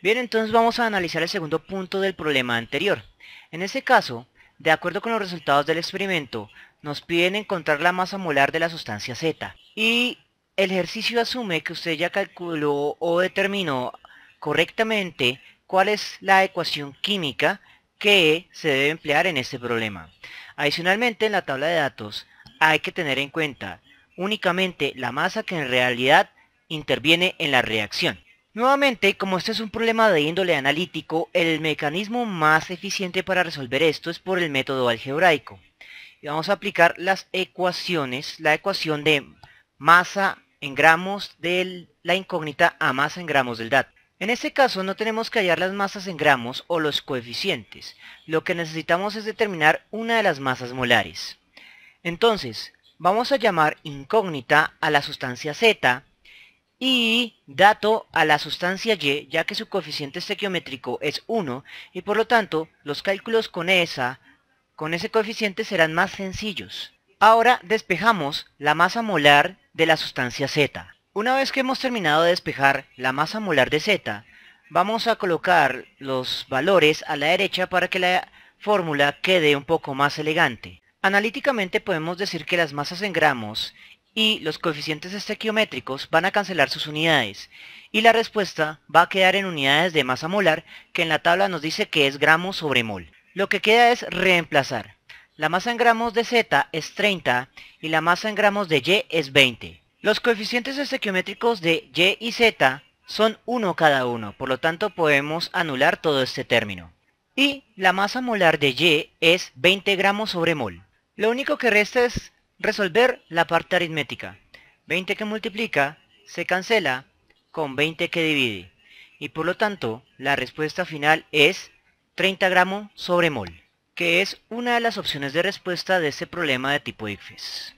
Bien, entonces vamos a analizar el segundo punto del problema anterior. En este caso, de acuerdo con los resultados del experimento, nos piden encontrar la masa molar de la sustancia Z. Y el ejercicio asume que usted ya calculó o determinó correctamente cuál es la ecuación química que se debe emplear en este problema. Adicionalmente, en la tabla de datos hay que tener en cuenta únicamente la masa que en realidad interviene en la reacción. Nuevamente, como este es un problema de índole analítico, el mecanismo más eficiente para resolver esto es por el método algebraico. Y vamos a aplicar las ecuaciones, la ecuación de masa en gramos de la incógnita a masa en gramos del dato. En este caso no tenemos que hallar las masas en gramos o los coeficientes, lo que necesitamos es determinar una de las masas molares. Entonces, vamos a llamar incógnita a la sustancia Z y dato a la sustancia y, ya que su coeficiente estequiométrico es 1, y por lo tanto, los cálculos con, esa, con ese coeficiente serán más sencillos. Ahora despejamos la masa molar de la sustancia Z. Una vez que hemos terminado de despejar la masa molar de Z, vamos a colocar los valores a la derecha para que la fórmula quede un poco más elegante. Analíticamente podemos decir que las masas en gramos y los coeficientes estequiométricos van a cancelar sus unidades y la respuesta va a quedar en unidades de masa molar que en la tabla nos dice que es gramos sobre mol. Lo que queda es reemplazar. La masa en gramos de Z es 30 y la masa en gramos de Y es 20. Los coeficientes estequiométricos de Y y Z son 1 cada uno, por lo tanto podemos anular todo este término. Y la masa molar de Y es 20 gramos sobre mol. Lo único que resta es Resolver la parte aritmética. 20 que multiplica se cancela con 20 que divide. Y por lo tanto, la respuesta final es 30 gramos sobre mol, que es una de las opciones de respuesta de este problema de tipo ICFES.